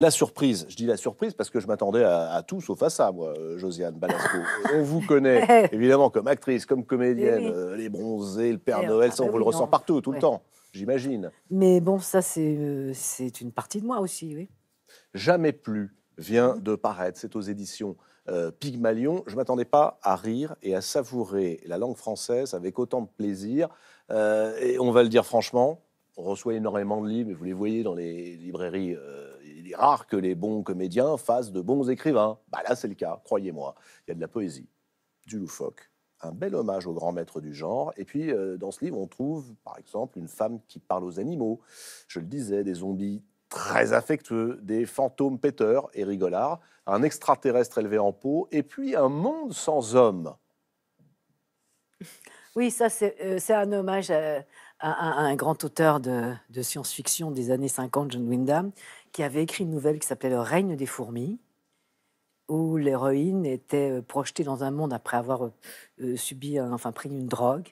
La surprise, je dis la surprise parce que je m'attendais à, à, tout sauf à ça, moi, euh, Josiane Balasco. On vous connaît eh évidemment comme actrice, comme comédienne, eh euh, les bronzés, le Père Noël, ça, on ah vous le ressent partout, tout le temps, j'imagine. Mais bon, ça, euh, c'est une partie de moi aussi, oui. Jamais plus vient de paraître, c'est aux éditions Pygmalion. Je ne m'attendais pas à rire et à savourer la langue française avec autant de plaisir. et on va le dire franchement, on reçoit énormément de livres, et vous les voyez dans les librairies euh, il est rare que les bons comédiens fassent de bons écrivains. Bah là, c'est le cas, croyez-moi. Il y a de la poésie, du loufoque, un bel hommage au grand maître du genre. Et puis, euh, dans ce livre, on trouve, par exemple, une femme qui parle aux animaux. Je le disais, des zombies très affectueux, des fantômes péteurs et rigolards, un extraterrestre élevé en peau, et puis un monde sans hommes. Oui, ça, c'est euh, un hommage à, euh, un grand auteur de, science-fiction des années 50, John Wyndham, qui avait écrit une nouvelle qui s'appelait Le règne des fourmis, où l'héroïne était euh, projetée dans un monde après avoir euh, subi, euh, enfin pris une drogue,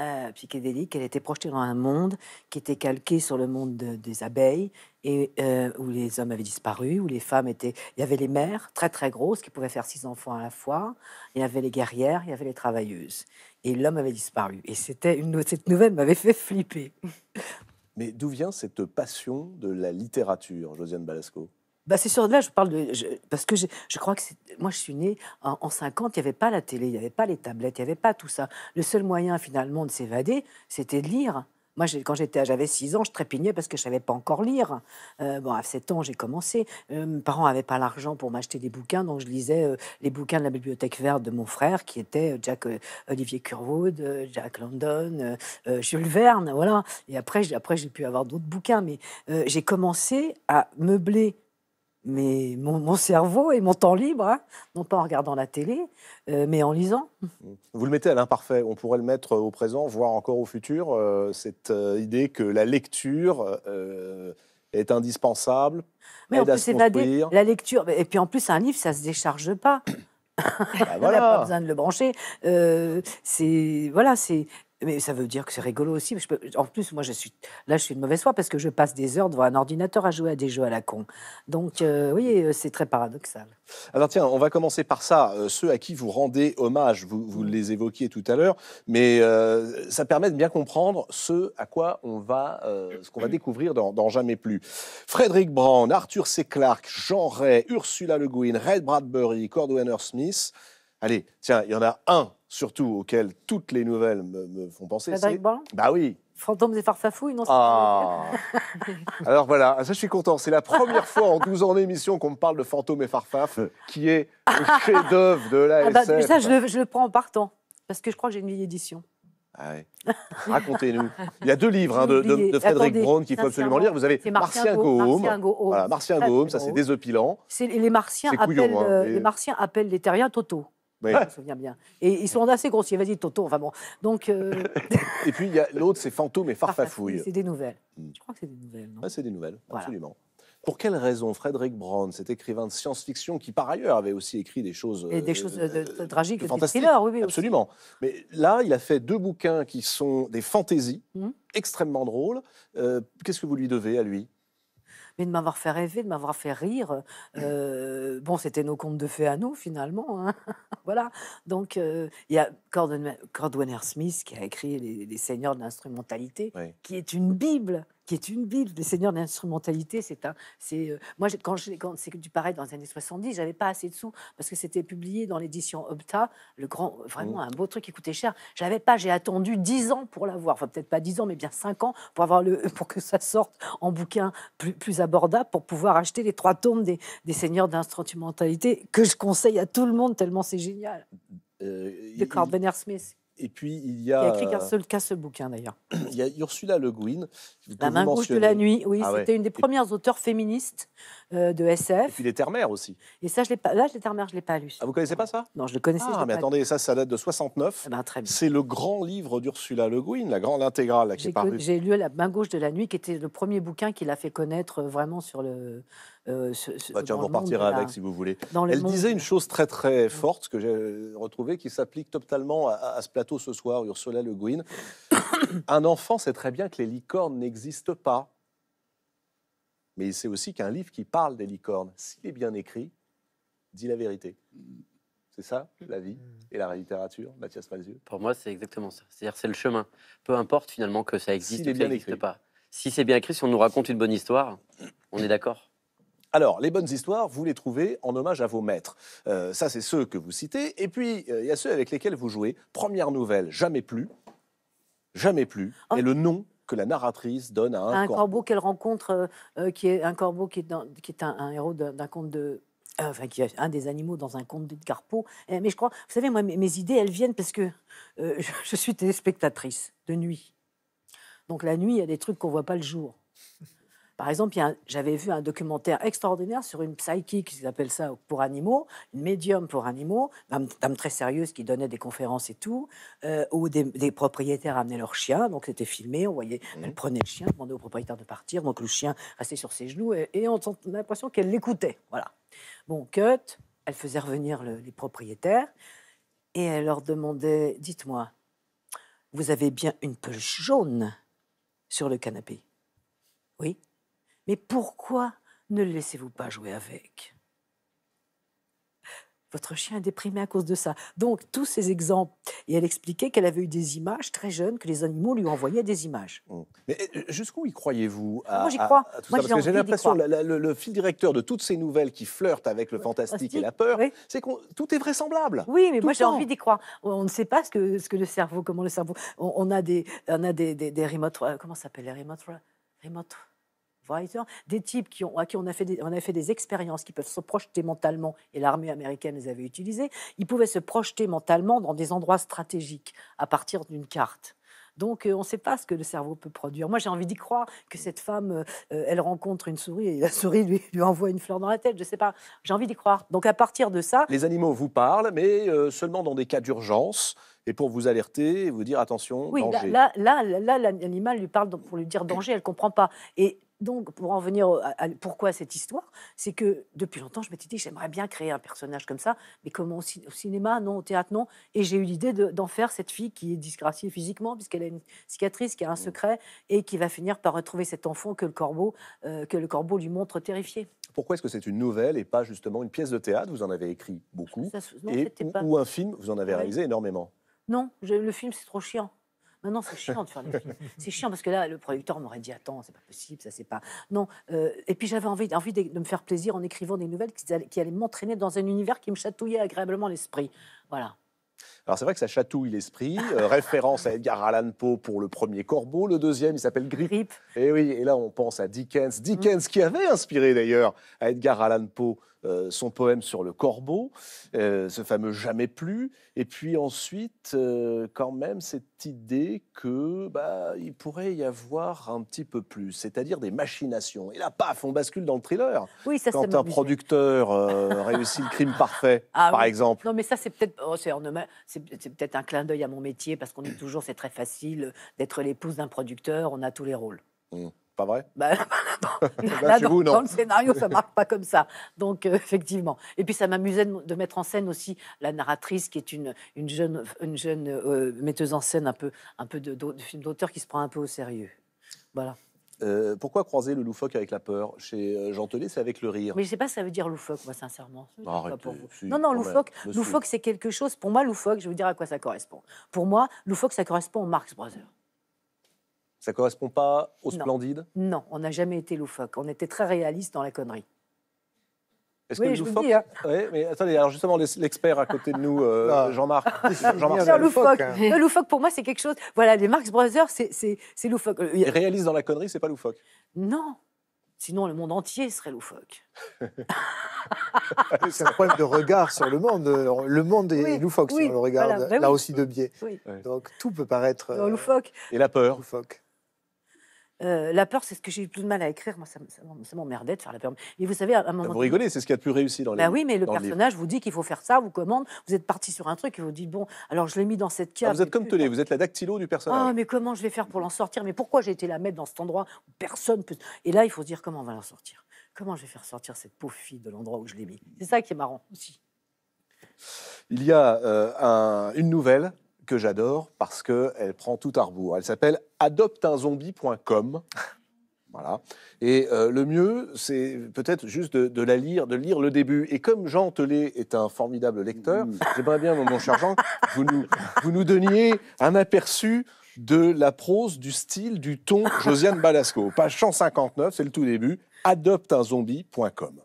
euh, psychédélique, elle était projetée dans un monde qui était calqué sur le monde des abeilles, et euh, où les hommes avaient disparu, où les femmes étaient. Il y avait les mères très très grosses qui pouvaient faire six enfants à la fois, il y avait les guerrières, il y avait les travailleuses, et l'homme avait disparu. Et c'était cette nouvelle m'avait fait flipper. Mais d'où vient cette passion de la littérature, Josiane Balasco bah c'est sûr, là je parle de. parce que je, je crois que. Moi je suis née en, 50, il n'y avait pas la télé, il n'y avait pas les tablettes, il n'y avait pas tout ça. Le seul moyen finalement de s'évader, c'était de lire. Moi, quand j'étais, j'avais 6 ans, je trépignais parce que je savais pas encore lire. Euh, bon, à 7 ans, j'ai commencé. Euh, mes parents n'avaient pas l'argent pour m'acheter des bouquins, donc je lisais euh, les bouquins de la bibliothèque verte de mon frère, qui était Jack Olivier Curwood, Jack London, Jules Verne, voilà. Et après, après j'ai pu avoir d'autres bouquins, mais j'ai commencé à meubler mais mon, cerveau et mon temps libre, hein, non pas en regardant la télé, euh, mais en lisant. Vous le mettez à l'imparfait, on pourrait le mettre euh, au présent, voire encore au futur, euh, cette idée que la lecture est indispensable, mais en plus, La lecture, et puis en plus un livre, ça ne se décharge pas. Il bah voilà. on n'a pas besoin de le brancher. c'est voilà, c'est mais ça veut dire que c'est rigolo aussi. En plus, moi, je suis là, je suis une mauvaise foi parce que je passe des heures devant un ordinateur à jouer à des jeux à la con. Donc, euh, oui, euh, c'est très paradoxal. Alors, tiens, on va commencer par ça. Euh, ceux à qui vous rendez hommage, vous, mm. les évoquiez tout à l'heure, mais ça permet de bien comprendre ce à quoi on va, ce qu'on va mm. découvrir dans, Jamais plus. Frédéric Brown, Arthur C. Clarke, Jean Ray, Ursula Le Guin, Red Bradbury, Cordwainer Smith. Allez, tiens, il y en a un surtout auquel toutes les nouvelles me, font penser. Patrick Bah oui. Fantômes et farfafouilles, non ah. Alors voilà, ah, ça je suis content. C'est la première fois en 12 ans d'émission qu'on me parle de Fantômes et farfaf, euh. qui est le chef-d'œuvre de la ah bah, Ça, je le, prends en partant, parce que je crois que j'ai une vieille édition. Ah Racontez-nous. Il y a deux livres hein, de, Frédéric Brown qu'il faut absolument lire. Vous avez Martien Gaume. Martien Gaume, ça c'est désopilant. Les Martiens, appellent, les... Hein, euh, les Martiens appellent les terriens Toto. Oui. Je me souviens bien. Et ils sont assez grossiers. Vas-y, Toto, enfin bon. Donc, euh, et puis, l'autre, c'est Fantôme et Farfafouille. C'est des nouvelles. Hmm. Je crois que c'est des nouvelles, ah, C'est des nouvelles, absolument. Pour quelle raison Frédéric Brown, cet écrivain de science-fiction qui par ailleurs avait aussi écrit des choses et des euh, choses euh, tragiques, de fantastiques, absolument. Mais là, il a fait deux bouquins qui sont des fantaisies hmm. extrêmement drôles. Qu'est-ce que vous lui devez à lui de m'avoir fait rêver, de m'avoir fait rire. Euh, bon, c'était nos contes de fées à nous, finalement. Hein. voilà. Donc, euh, il y a Cordwainer Smith qui a écrit Les, Seigneurs de l'instrumentalité, qui est une Bible qui est une Bible. des Seigneurs d'instrumentalité, c'est un. C'est, euh, moi, quand, quand c'est du pareil dans les années 70, j'avais pas assez de sous parce que c'était publié dans l'édition Opta, le grand, vraiment mmh. un beau truc qui coûtait cher. J'avais pas, j'ai attendu 10 ans pour l'avoir. Enfin, peut-être pas 10 ans, mais bien 5 ans pour, avoir le, pour que ça sorte en bouquin plus, plus abordable pour pouvoir acheter les trois tomes des, des Seigneurs d'instrumentalité que je conseille à tout le monde tellement c'est génial. D'accord, euh, de Smith. Et puis il y a. Il a écrit euh, qu'un seul bouquin d'ailleurs. Il y a Ursula Le Guin. La main gauche de la nuit, oui, ah c'était une des premières auteurs féministes euh, de SF. Et puis les Termères aussi. Et ça, je l'ai pas. Là, les Termères, je l'ai pas lu. Ah, vous connaissez pas ça Non, je le connaissais. Ah, mais attendez, ça, ça date de 69. Eh ben, C'est le grand livre d'Ursula Le Guin, la grande intégrale qui est parue. J'ai lu La main gauche de la nuit, qui était le premier bouquin qu'il a fait connaître euh, vraiment sur le je euh, ce, bah, avec si vous voulez. Elle disait une chose très très forte que j'ai retrouvée qui s'applique totalement à, ce plateau ce soir, Ursula Le Guin. un enfant sait très bien que les licornes n'existent pas. Mais il sait aussi qu'un livre qui parle des licornes, s'il est bien écrit, dit la vérité. C'est ça, la vie et la littérature, Mathias Malzieu Pour moi, c'est exactement ça. C'est-à-dire, c'est le chemin. Peu importe finalement que ça existe ou que ça n'existe pas. Si c'est bien écrit, si on nous raconte une bonne histoire, on est d'accord. Alors, les bonnes histoires, vous les trouvez en hommage à vos maîtres. Euh, ça, c'est ceux que vous citez. Et puis, euh, il y a ceux avec lesquels vous jouez. Première nouvelle, jamais plus. Jamais plus. Oh. Et le nom que la narratrice donne à un, un corbeau, qu'elle rencontre, euh, qui est un corbeau qui est, un, héros d'un conte de enfin, qui est un des animaux dans un conte de Carpeaux. Mais je crois, vous savez, moi, mes, idées, elles viennent parce que je, suis téléspectatrice de nuit. Donc la nuit, il y a des trucs qu'on ne voit pas le jour. Par exemple, j'avais vu un documentaire extraordinaire sur une psychique, qui appellent ça pour animaux, une médium pour animaux, dame, très sérieuse qui donnait des conférences et tout, euh, où des, propriétaires amenaient leurs chiens. donc c'était filmé, on voyait, mmh. elle prenait le chien, demandait au propriétaire de partir, donc le chien restait sur ses genoux et, on, a l'impression qu'elle l'écoutait. Voilà. Bon, cut, elle faisait revenir les propriétaires et elle leur demandait Dites-moi, vous avez bien une peluche jaune sur le canapé Oui. Mais pourquoi ne le laissez-vous pas jouer avec votre chien est déprimé à cause de ça. Donc, tous ces exemples. Et elle expliquait qu'elle avait eu des images très jeunes, que les animaux lui envoyaient des images. Mmh. Mais euh, jusqu'où y croyez-vous Moi, j'y crois. que j'ai l'impression, le, le, fil directeur de toutes ces nouvelles qui flirtent avec le fantastique et la peur, c'est que tout est vraisemblable. Oui, mais moi j'ai envie d'y croire. On ne sait pas ce que, ce que le cerveau, comment le cerveau. On, a des, on a des, des, des remote, euh, comment s'appelle les remote, des types qui ont, à qui on a, fait des, on a fait des expériences, qui peuvent se projeter mentalement, et l'armée américaine les avait utilisées, ils pouvaient se projeter mentalement dans des endroits stratégiques à partir d'une carte. Donc euh, on ne sait pas ce que le cerveau peut produire. Moi j'ai envie d'y croire que cette femme, euh, euh, elle rencontre une souris et la souris lui, lui envoie une fleur dans la tête. Je ne sais pas. J'ai envie d'y croire. Donc à partir de ça... Les animaux vous parlent, mais seulement dans des cas d'urgence et pour vous alerter, et vous dire attention, oui, danger. Là, là, l'animal lui parle pour lui dire danger, elle ne comprend pas. Et donc, pour en venir à, pourquoi cette histoire, c'est que depuis longtemps, je m'étais dit, j'aimerais bien créer un personnage comme ça, mais comment au, cinéma, non, au théâtre, non. Et j'ai eu l'idée d'en faire cette fille qui est disgraciée physiquement, puisqu'elle a une cicatrice, qui a un mmh. secret, et qui va finir par retrouver cet enfant que le corbeau, euh, que le corbeau lui montre terrifié. Pourquoi est-ce que c'est une nouvelle et pas justement une pièce de théâtre Vous en avez écrit beaucoup. et, ou, un film, vous en avez réalisé énormément. Non, le film, c'est trop chiant. Maintenant, c'est chiant de faire les films. C'est chiant parce que là, le producteur m'aurait dit Attends, c'est pas possible, ça c'est pas. Non. Euh, et puis j'avais envie, envie de, me faire plaisir en écrivant des nouvelles qui allaient m'entraîner dans un univers qui me chatouillait agréablement l'esprit. Voilà. Alors c'est vrai que ça chatouille l'esprit. Euh, référence à Edgar Allan Poe pour le premier corbeau. Le deuxième, il s'appelle Grippe. Et eh oui, et là on pense à Dickens. Dickens qui avait inspiré d'ailleurs à Edgar Allan Poe euh, son poème sur le corbeau, euh, ce fameux Jamais plus. Et puis ensuite, quand même, cette idée que bah, il pourrait y avoir un petit peu plus, c'est-à-dire des machinations. Et là, paf, on bascule dans le thriller. Oui, ça, quand un producteur réussit le crime parfait, ah par exemple. Non, mais ça, c'est peut-être. Oh, c'est peut-être un clin d'œil à mon métier parce qu'on dit toujours c'est très facile d'être l'épouse d'un producteur, on a tous les rôles. Mmh. Pas vrai bah, eh ben, dans, le scénario, ça ne marche pas comme ça. Donc, euh, effectivement. Et puis, ça m'amusait de, mettre en scène aussi la narratrice, qui est une, jeune, euh, metteuse en scène un peu, un peu de, de film d'auteur qui se prend un peu au sérieux. Voilà. Euh, pourquoi croiser le loufoque avec la peur Chez euh, Jean c'est avec le rire. Mais je ne sais pas, ça veut dire loufoque, moi, sincèrement. Bah, euh, non, non, loufoque, c'est quelque chose. Pour moi, loufoque, je vais vous dire à quoi ça correspond. Pour moi, loufoque, ça correspond au Marx Brothers. Ça correspond pas au splendide Non, non on n'a jamais été loufoque. On était très réaliste dans la connerie. Est-ce que Loufoque... Dis, hein. mais attendez, alors justement, l'expert à côté de nous, euh, Jean-Marc. Jean-Marc, Jean loufoque. Hein. Le loufoque, pour moi, c'est quelque chose. Voilà, les Marx Brothers, c'est loufoque. Réalise Réalise dans la connerie, c'est pas loufoque. Non. Sinon, le monde entier serait loufoque. c'est un problème de regard sur le monde. Le monde est loufoque si on le regarde. Bah là aussi de biais. Donc tout peut paraître. loufoque. Euh, Et la peur. Loufoque la peur, c'est ce que j'ai eu plus de mal à écrire. Moi, ça, ça m'emmerdait de faire la peur. Mais vous savez, à un moment. Vous rigolez, c'est ce qui a de plus réussi dans bah les. Bah oui, mais le personnage vous dit qu'il faut faire ça, vous commande, vous êtes parti sur un truc et vous dites bon, alors je l'ai mis dans cette cave. Ah, vous êtes comme Telé, vous êtes la dactylo du personnage. Ah, mais comment je vais faire pour l'en sortir Mais pourquoi j'ai été la mettre dans cet endroit où personne peut. Et là, il faut se dire comment on va l'en sortir. Comment je vais faire sortir cette pauvre fille de l'endroit où je l'ai mis C'est ça qui est marrant aussi. Il y a une nouvelle que j'adore parce qu'elle prend tout à rebours. Elle s'appelle adopteunzombie.com. Voilà. Et euh, le mieux, c'est peut-être juste de, la lire, de lire le début. Et comme Jean Telet est un formidable lecteur, mm. j'aimerais bien, mon cher Jean, vous nous, vous nous donniez un aperçu de la prose, du style, du ton Josiane Balasco. Page 159, c'est le tout début, adopteunzombie.com.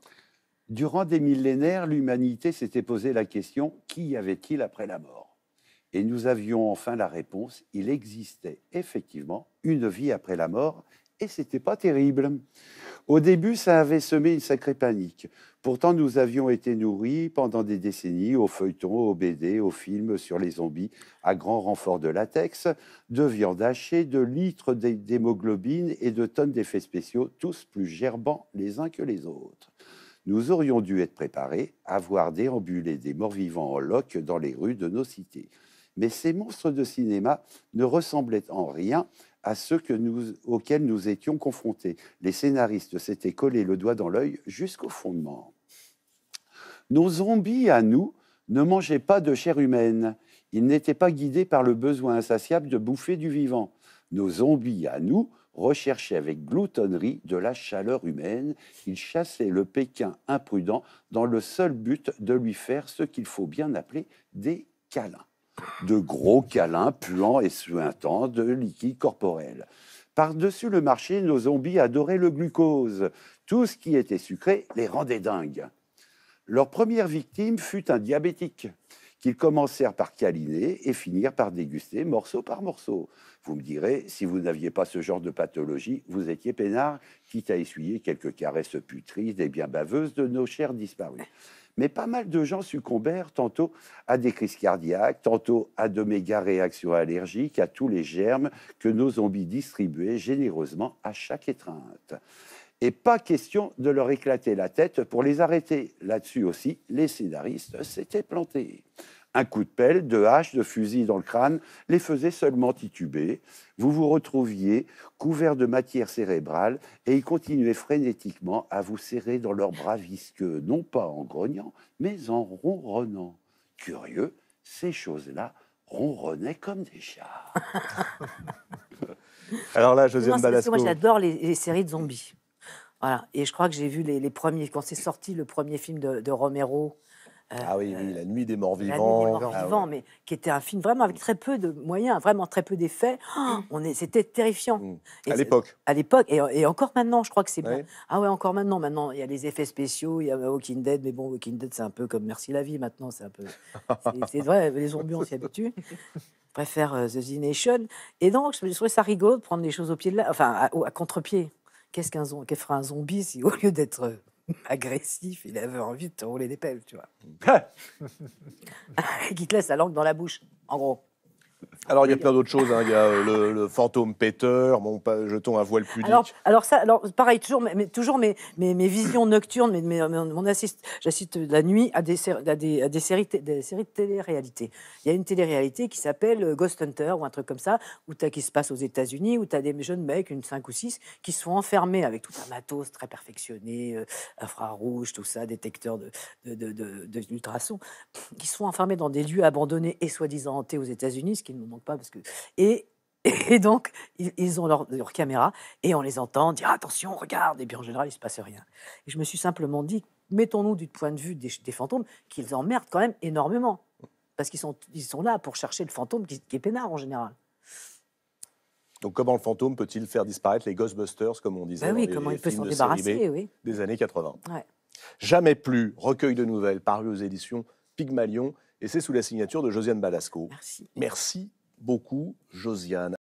Durant des millénaires, l'humanité s'était posé la question, qui y avait-il après la mort et nous avions enfin la réponse. Il existait effectivement une vie après la mort et c'était pas terrible. Au début, ça avait semé une sacrée panique. Pourtant, nous avions été nourris pendant des décennies aux feuilletons, aux BD, aux films sur les zombies à grand renfort de latex, de viande hachée, de litres d'hémoglobine et de tonnes d'effets spéciaux, tous plus gerbants les uns que les autres. Nous aurions dû être préparés à voir déambuler des morts vivants en loques dans les rues de nos cités. Mais ces monstres de cinéma ne ressemblaient en rien à ceux nous, auxquels nous étions confrontés. Les scénaristes s'étaient collés le doigt dans l'œil jusqu'au fondement. Nos zombies à nous ne mangeaient pas de chair humaine. Ils n'étaient pas guidés par le besoin insatiable de bouffer du vivant. Nos zombies à nous recherchaient avec gloutonnerie de la chaleur humaine. Ils chassaient le Pékin imprudent dans le seul but de lui faire ce qu'il faut bien appeler des câlins de gros câlins puants et suintants de liquide corporel. Par-dessus le marché, nos zombies adoraient le glucose. Tout ce qui était sucré les rendait dingues. Leur première victime fut un diabétique, qu'ils commencèrent par câliner et finirent par déguster morceau par morceau. Vous me direz, si vous n'aviez pas ce genre de pathologie, vous étiez peinard, quitte à essuyer quelques caresses putrides et bien baveuses de nos chers disparus. Mais pas mal de gens succombèrent tantôt à des crises cardiaques, tantôt à de méga réactions allergiques, à tous les germes que nos zombies distribuaient généreusement à chaque étreinte. Et pas question de leur éclater la tête pour les arrêter. Là-dessus aussi, les scénaristes s'étaient plantés un coup de pelle, de hache, de fusil dans le crâne, les faisait seulement tituber. Vous vous retrouviez couvert de matière cérébrale et ils continuaient frénétiquement à vous serrer dans leurs bras visqueux, non pas en grognant, mais en ronronnant. Curieux, ces choses-là ronronnaient comme des chats. Alors là, Josiane Balasco... Moi, j'adore les, séries de zombies. Voilà. Et je crois que j'ai vu les, premiers, quand c'est sorti le premier film de Romero, ah oui, La Nuit des Morts Vivants. La Nuit des Morts ah Vivants, mais qui était un film vraiment avec très peu de moyens, vraiment très peu d'effets. Oh, mm. on est, c'était terrifiant. Mm. À l'époque. À l'époque, et, encore maintenant, je crois que c'est bon. Ah ouais, encore maintenant. Maintenant, il y a les effets spéciaux, il y a Walking Dead, mais bon, Walking Dead, c'est un peu comme Merci la vie maintenant. C'est un peu. C'est vrai, les zombies, on s'y habitue. préfère euh, The Z Nation. Et donc, je trouvais ça rigolo de prendre les choses au pied de la. Enfin, à, contrepied. contre-pied. Qu'est-ce qu'un zombie un zombie si, au lieu d'être. Euh, agressif, il avait envie de te rouler des pelles, tu vois. qui te laisse la langue dans la bouche, en gros. Alors, il y a plein d'autres choses. Hein. Il y a euh, le, fantôme Peter, mon jeton à voile pudique. Alors, alors, ça, alors pareil, toujours, mais, toujours mes, mes, mes visions nocturnes, mais, mon assiste, j'assiste la nuit à des, séries, séries de télé-réalité. Il y a une télé-réalité qui s'appelle euh, Ghost Hunter ou un truc comme ça, où as, qui se passe aux États-Unis, où tu as des jeunes mecs, une 5 ou 6, qui sont enfermés avec tout un matos très perfectionné, euh, infrarouge, tout ça, détecteur de, de, de, qui sont enfermés dans des lieux abandonnés et soi-disant hantés aux États-Unis, qui ne me manque pas parce que et et donc, ils ont leur, caméra et on les entend dire attention, regarde. Et bien en général, il se passe rien. Et je me suis simplement dit, mettons-nous du point de vue des, fantômes qu'ils emmerdent quand même énormément. Parce qu'ils sont, ils sont là pour chercher le fantôme qui, est peinard en général. Donc, comment le fantôme peut-il faire disparaître les Ghostbusters, comme on disait comment débarrasser, des années 80 Jamais plus, recueil de nouvelles paru aux éditions Pygmalion. Et c'est sous la signature de Josiane Balasco. Merci. beaucoup, Josiane.